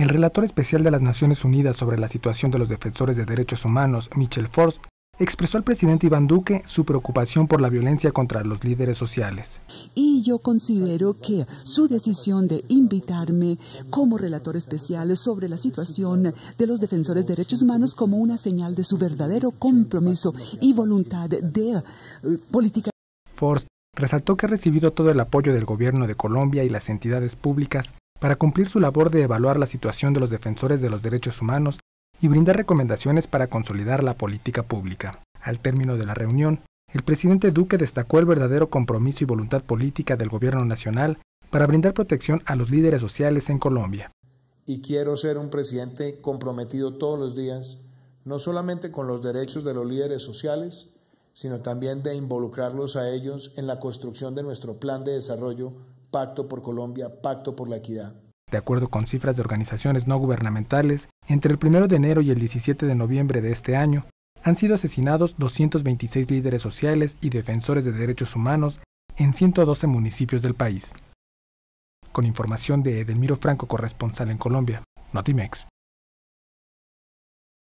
El relator especial de las Naciones Unidas sobre la situación de los defensores de derechos humanos, Michel Forst, expresó al presidente Iván Duque su preocupación por la violencia contra los líderes sociales. Y yo considero que su decisión de invitarme como relator especial sobre la situación de los defensores de derechos humanos como una señal de su verdadero compromiso y voluntad de eh, política. Forst resaltó que ha recibido todo el apoyo del gobierno de Colombia y las entidades públicas para cumplir su labor de evaluar la situación de los defensores de los derechos humanos y brindar recomendaciones para consolidar la política pública. Al término de la reunión, el presidente Duque destacó el verdadero compromiso y voluntad política del gobierno nacional para brindar protección a los líderes sociales en Colombia. Y quiero ser un presidente comprometido todos los días, no solamente con los derechos de los líderes sociales, sino también de involucrarlos a ellos en la construcción de nuestro plan de desarrollo Pacto por Colombia, Pacto por la Equidad. De acuerdo con cifras de organizaciones no gubernamentales, entre el 1 de enero y el 17 de noviembre de este año, han sido asesinados 226 líderes sociales y defensores de derechos humanos en 112 municipios del país. Con información de Edelmiro Franco, corresponsal en Colombia, Notimex.